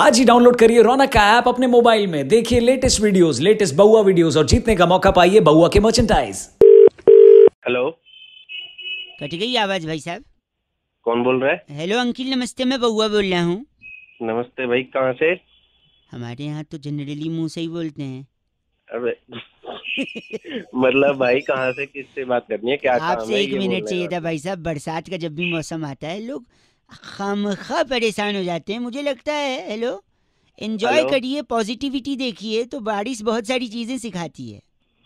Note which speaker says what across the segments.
Speaker 1: आज ही डाउनलोड करिए रौनक का ऐप अपने मोबाइल में देखिए लेटेस्ट वीडियोस लेटेस्ट बउआ वीडियोस और जीतने का मौका पाइए बउआ के मर्चेंटाइज हेलो कट गई आवाज भाई साहब कौन बोल रहे हेलो अंकिल नमस्ते मैं बउआ बोल रहा हूँ
Speaker 2: नमस्ते भाई कहाँ से
Speaker 1: हमारे यहाँ तो जनरली मुँह से ही बोलते हैं
Speaker 2: अरे मतलब भाई कहाँ से किससे बात करनी है क्या आपसे एक मिनट चाहिए था
Speaker 1: भाई साहब बरसात का जब भी मौसम आता है लोग खाम खा परेशान हो जाते हैं मुझे लगता है हेलो एंजॉय करिए पॉजिटिविटी देखिए तो बारिश बहुत सारी चीजें सिखाती
Speaker 2: है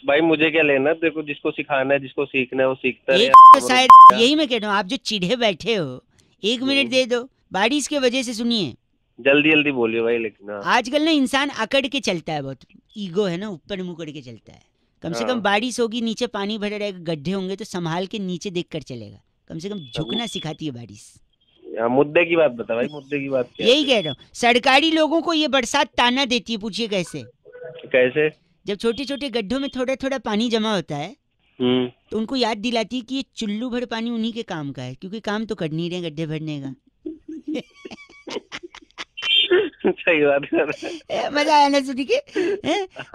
Speaker 2: भाई मुझे क्या लेना देखो जिसको सिखाना है जिसको सीखना है वो सीखता है तो शायद
Speaker 1: तो यही मैं कह रहा हूँ आप जो चिढ़े बैठे हो एक हम्म। मिनट दे दो बारिश के वजह से सुनिए
Speaker 2: जल्दी जल्दी बोलिए भाई लेकिन हाँ।
Speaker 1: आजकल ना इंसान अकड़ के चलता है बहुत ईगो है ना ऊपर मुंह करके
Speaker 2: चलता है कम से कम हाँ।
Speaker 1: बारिश होगी नीचे पानी भरा रहेगा गड्ढे होंगे तो संभाल के नीचे देख कर चलेगा कम से कम झुकना सिखाती है बारिश
Speaker 2: हाँ, मुद्दे की बात बता भाई मुद्दे की बात क्या यही कह
Speaker 1: रहा हूँ सरकारी लोगों को ये बरसात ताना देती है पूछिए कैसे कैसे जब छोटे छोटे गड्ढों में थोड़ा थोड़ा पानी जमा होता है हम्म। तो उनको याद दिलाती है कि ये चुल्लू भर पानी उन्हीं के काम का है क्योंकि काम तो कर नहीं रहे गड्ढे भरने का सही बात मजा आया ना के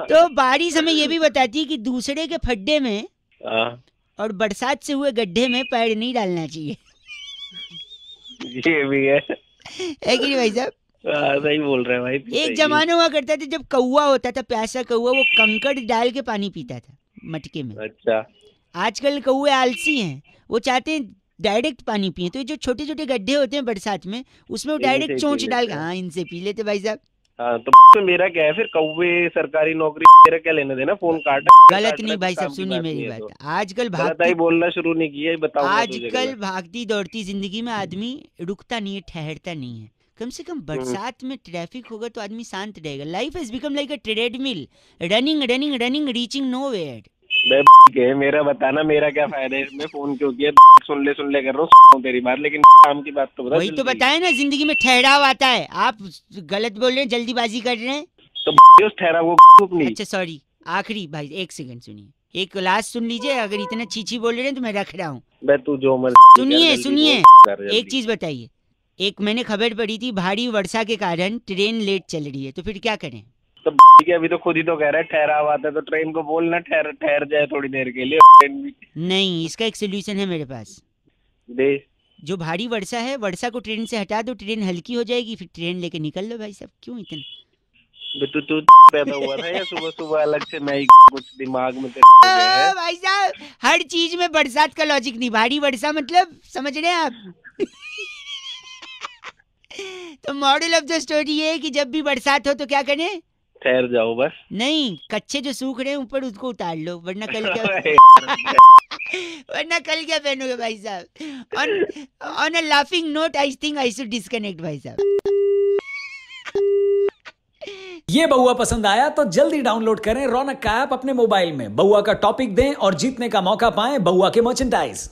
Speaker 1: तो बारिश हमें ये भी बताती है कि दूसरे के फड्डे में हाँ। और बरसात से हुए गड्ढे में पैर नहीं डालना चाहिए
Speaker 2: ये भी है
Speaker 1: है कि नहीं भाई साहब
Speaker 2: हाँ, सही बोल रहे हैं भाई एक जमाना
Speaker 1: हुआ करता था जब कौआ होता था प्यासा कौआ वो कंकड़ डाल के पानी पीता था मटके में अच्छा आजकल कौए आलसी हैं वो चाहते हैं डायरेक्ट पानी पिए तो ये जो छोटे छोटे गड्ढे होते हैं बरसात में उसमें वो डायरेक्ट चोंच डाल के हाँ इनसे पी लेते भाई साहब
Speaker 2: हाँ, तो, तो मेरा क्या है फिर कौवे सरकारी नौकरी मेरा क्या लेने देना फोन काट गलत नहीं भाई सब सुनिए मेरी बात तो।
Speaker 1: आजकल भागती बोलना
Speaker 2: शुरू नहीं किया बताओ आजकल
Speaker 1: भागती दौड़ती जिंदगी में आदमी रुकता नहीं है ठहरता नहीं है कम से कम हम्म। बरसात में ट्रैफिक होगा तो आदमी शांत रहेगा life is become like a treadmill running running running reaching nowhere
Speaker 2: के मेरा बताना मेरा क्या फायदा है इसमें फोन क्यों किया सुन ले सुन ले कर रहा हूँ तेरी बात लेकिन काम की बात तो बता वही तो बताए
Speaker 1: ना जिंदगी में ठहराव आता है आप गलत बोल रहे हैं जल्दीबाजी कर रहे हैं तो ठहराव को अच्छा सॉरी आखिरी भाई एक सेकंड सुनिए एक लास्ट सुन लीजिए अगर इतना चीची बोल रहे हैं तो मैं रख रहा हूँ
Speaker 2: जो सुनिए सुनिए एक
Speaker 1: चीज बताइए एक मैंने खबर पड़ी थी भारी वर्षा के कारण ट्रेन लेट चल रही है तो फिर क्या करें
Speaker 2: तो के अभी तो खुद ही तो कह रहा है ठहरा हुआ था तो ट्रेन को बोलना ठहर ठहर जाए थोड़ी देर के लिए
Speaker 1: नहीं इसका एक सोल्यूशन है मेरे पास दे जो भारी वर्षा है वर्षा को ट्रेन से हटा दो ट्रेन हल्की हो जाएगी फिर ट्रेन लेके निकल लो भाई साहब क्यों इतना
Speaker 2: तू तू पैदा हुआ था या सुबह सुबह अलग से मैं कुछ दिमाग में भाई
Speaker 1: साहब हर चीज में बरसात का लॉजिक नहीं भारी वर्षा मतलब समझ रहे हैं आप तो मॉडल ऑफ द स्टोरी है कि जब भी बरसात हो तो क्या करें ठहर जाओ बस नहीं कच्चे जो सूख रहे हैं ऊपर उसको उतार लो वरना कल क्या वरना कल क्या पहनोगे भाई साहब on on a laughing note I think I should disconnect भाई साहब ये बउआ पसंद आया तो जल्दी डाउनलोड करें रौनक का ऐप अपने मोबाइल में बउआ का टॉपिक दें और जीतने का मौका पाएं बउआ के मर्चेंडाइज